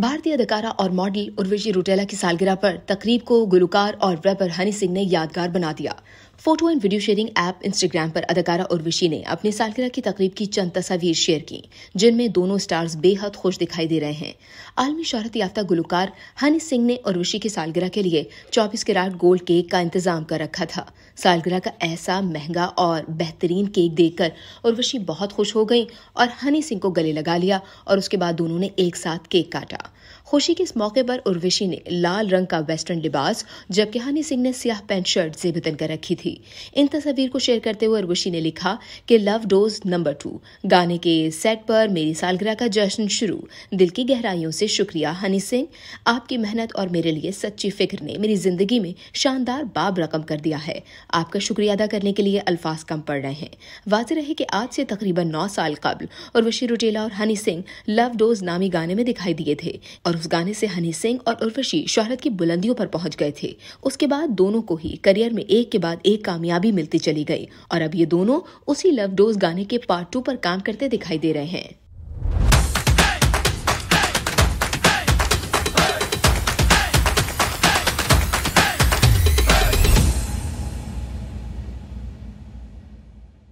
भारतीय अदाकारा और मॉडल उर्वशी रुटेला की सालगिरह पर तकरीब को गुलकार और रैपर हनी सिंह ने यादगार बना दिया photo and video sharing app Instagram पर अदाकारा उर्वशी ने अपनी सालगिरह की तकरीब की चंद तस्वीर शेयर की जिनमें दोनों स्टार्स बेहद खुश दिखाई दे रहे हैं आलमी शहरत याफ्ता गुलकार हनी सिंह ने उर्वशी की सालगिरह के लिए चौबीस कैराट गोल्ड केक का इंतजाम कर रखा था सालगिरह का ऐसा महंगा और बेहतरीन केक देखकर उर्वशी बहुत खुश हो गई और हनी सिंह को गले लगा लिया और उसके बाद दोनों ने एक साथ केक काटा खुशी के इस मौके पर उर्वशी ने लाल रंग का वेस्टर्न लिबास जबकि हनी सिंह ने सियाह पैंट शर्ट जेबतन कर रखी थी इन तस्वीर को शेयर करते हुए उर्वशी ने लिखा कि लव डोज नंबर टू गाने के सेट पर मेरी सालगिरह का जश्न शुरू दिल की गहराइयों से शुक्रिया हनी सिंह आपकी मेहनत और मेरे लिए सच्ची फिक्र ने मेरी जिंदगी में शानदार बाब रकम कर दिया है आपका शुक्रिया अदा करने के लिए अल्फाज कम पड़ रहे हैं वाज रहे कि आज से तकरीबन नौ साल कबल उर्वशी रुटेला और हनी सिंह लव डोज नामी गाने में दिखाई दिए थे और उस गाने से हनी सिंह और उर्वशी शोहरत की बुलंदियों पर पहुंच गए थे उसके बाद दोनों को ही करियर में एक के बाद एक कामयाबी मिलती चली गई और अब ये दोनों उसी लव डोज गाने के पार्ट टू पर काम करते दिखाई दे रहे हैं